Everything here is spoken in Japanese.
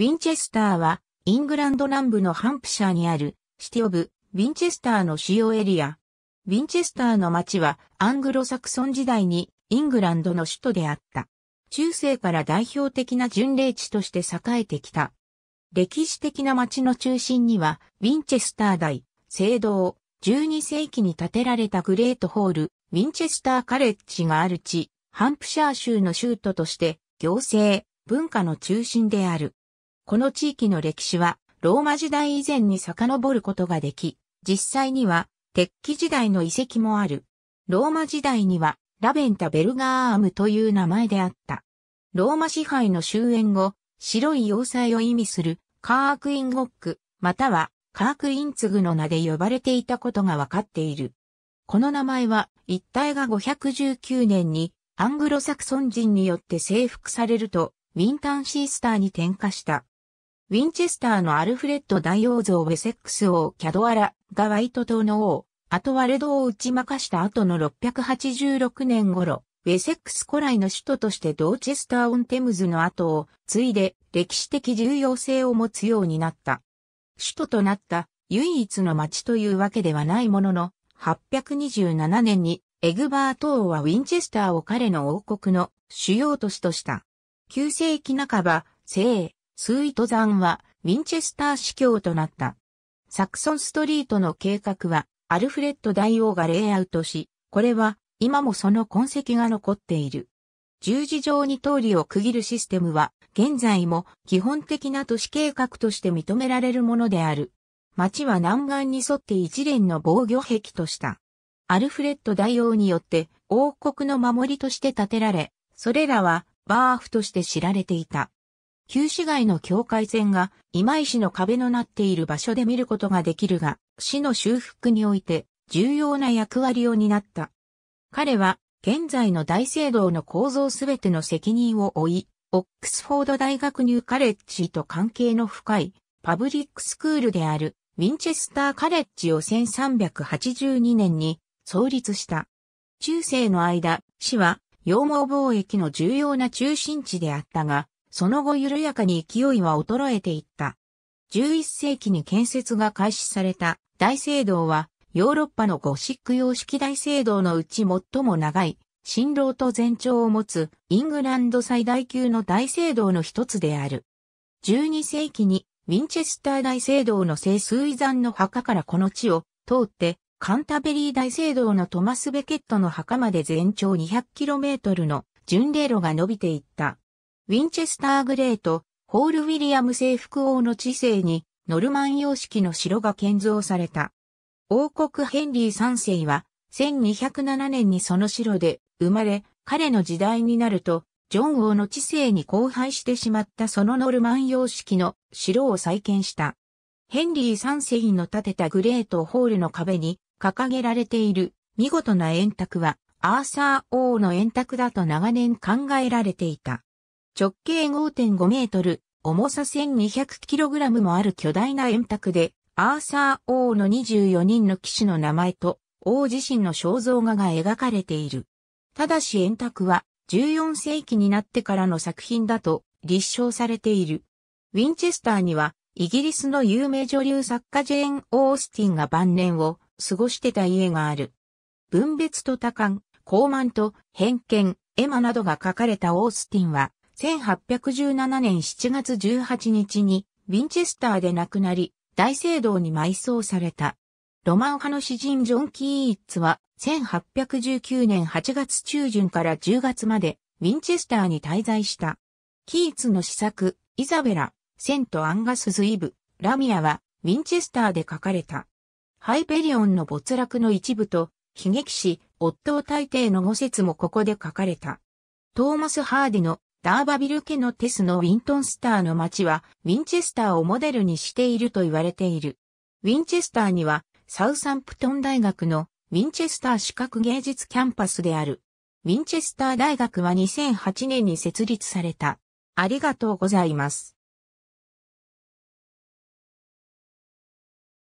ウィンチェスターは、イングランド南部のハンプシャーにある、シティオブ、ウィンチェスターの主要エリア。ウィンチェスターの町は、アングロサクソン時代に、イングランドの首都であった。中世から代表的な巡礼地として栄えてきた。歴史的な町の中心には、ウィンチェスター大、聖堂、12世紀に建てられたグレートホール、ウィンチェスターカレッジがある地、ハンプシャー州の州都として、行政、文化の中心である。この地域の歴史はローマ時代以前に遡ることができ、実際には鉄器時代の遺跡もある。ローマ時代にはラベンタ・ベルガーアームという名前であった。ローマ支配の終焉後、白い要塞を意味するカークインゴック、またはカークインツグの名で呼ばれていたことがわかっている。この名前は一体が519年にアングロサクソン人によって征服されるとウィンタンシースターに転化した。ウィンチェスターのアルフレッド大王像ウェセックス王キャドアラがワイト島の王、アトワレドを打ち負かした後の686年頃、ウェセックス古来の首都としてドーチェスター・オン・テムズの後を継いで歴史的重要性を持つようになった。首都となった唯一の町というわけではないものの、827年にエグバート王はウィンチェスターを彼の王国の主要都市とした。9世紀半ば、聖、スイート山はウィンチェスター市教となった。サクソンストリートの計画はアルフレッド大王がレイアウトし、これは今もその痕跡が残っている。十字状に通りを区切るシステムは現在も基本的な都市計画として認められるものである。町は南岸に沿って一連の防御壁とした。アルフレッド大王によって王国の守りとして建てられ、それらはバーフとして知られていた。旧市街の境界線が今井市の壁のなっている場所で見ることができるが、市の修復において重要な役割を担った。彼は現在の大聖堂の構造すべての責任を負い、オックスフォード大学ニューカレッジと関係の深いパブリックスクールであるウィンチェスターカレッジを1382年に創立した。中世の間、市は羊毛貿易の重要な中心地であったが、その後緩やかに勢いは衰えていった。11世紀に建設が開始された大聖堂は、ヨーロッパのゴシック様式大聖堂のうち最も長い、新郎と全長を持つイングランド最大級の大聖堂の一つである。12世紀にウィンチェスター大聖堂の聖水山の墓からこの地を通って、カンタベリー大聖堂のトマス・ベケットの墓まで全長 200km の巡礼路が伸びていった。ウィンチェスターグレート、ホール・ウィリアム征服王の治世に、ノルマン様式の城が建造された。王国ヘンリー3世は、1207年にその城で生まれ、彼の時代になると、ジョン王の治世に荒廃してしまったそのノルマン様式の城を再建した。ヘンリー3世の建てたグレートホールの壁に掲げられている見事な円卓はアーサー王の円卓だと長年考えられていた。直径5.5メートル、重さ 1200kg もある巨大な円卓で、アーサー王の24人の騎士の名前と、王自身の肖像画が描かれている。ただし円卓は、14世紀になってからの作品だと立証されている。ウィンチェスターには、イギリスの有名女流作家ジェーン・オースティンが晩年を過ごしてた家がある。分別と多感、傲慢と偏見、エマなどが書かれたオースティンは、1817年7月18日にウィンチェスターで亡くなり、大聖堂に埋葬された。ロマン派の詩人ジョン・キーイッツは、1819年8月中旬から10月まで、ウィンチェスターに滞在した。キーイツの詩作、イザベラ、セント・アンガス・ズ・イブ、ラミアは、ウィンチェスターで書かれた。ハイペリオンの没落の一部と、悲劇史、夫を大抵の五節もここで書かれた。トーマス・ハーディのダーバビル家のテスのウィントンスターの街は、ウィンチェスターをモデルにしていると言われている。ウィンチェスターには、サウサンプトン大学のウィンチェスター視覚芸術キャンパスである。ウィンチェスター大学は2008年に設立された。ありがとうございます。